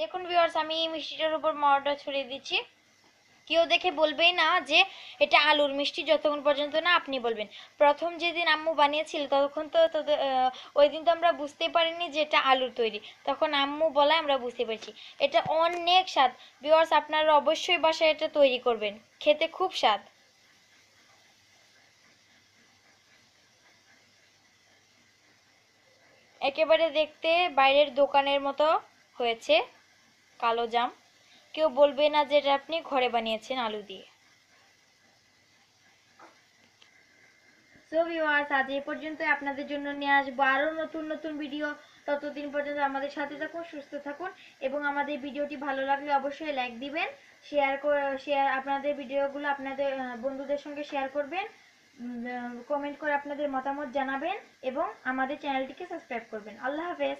দেখুন ভিওয়ার্স আমি এই মিষ্টিটার উপর মরটা ছড়িয়ে দিচ্ছি কেউ দেখে বলবেই না যে এটা আলুর মিষ্টি যতক্ষণ পর্যন্ত না আপনি বলবেন প্রথম যেদিন আম্মু বানিয়েছিল তখন তো ওই দিন তো আমরা বুঝতেই পারিনি যে এটা আলুর তৈরি তখন আম্মু বলায় আমরা বুঝতে পেরেছি এটা অনেক স্বাদ বিওয়ার্স আপনারা অবশ্যই বাসায় এটা তৈরি করবেন খেতে খুব স্বাদ একেবারে দেখতে বাইরের দোকানের মতো হয়েছে কালো জাম কেউ বলবে না যে এটা আপনি ঘরে বানিয়েছেন আলু দিয়ে সো আজ এ পর্যন্ত আপনাদের জন্য নিয়ে আসবো আরও নতুন নতুন ভিডিও ততদিন পর্যন্ত আমাদের সাথে থাকুন সুস্থ থাকুন এবং আমাদের ভিডিওটি ভালো লাগলে অবশ্যই লাইক দিবেন শেয়ার শেয়ার আপনাদের ভিডিওগুলো আপনাদের বন্ধুদের সঙ্গে শেয়ার করবেন কমেন্ট করে আপনাদের মতামত জানাবেন এবং আমাদের চ্যানেলটিকে সাবস্ক্রাইব করবেন আল্লাহ হাফেজ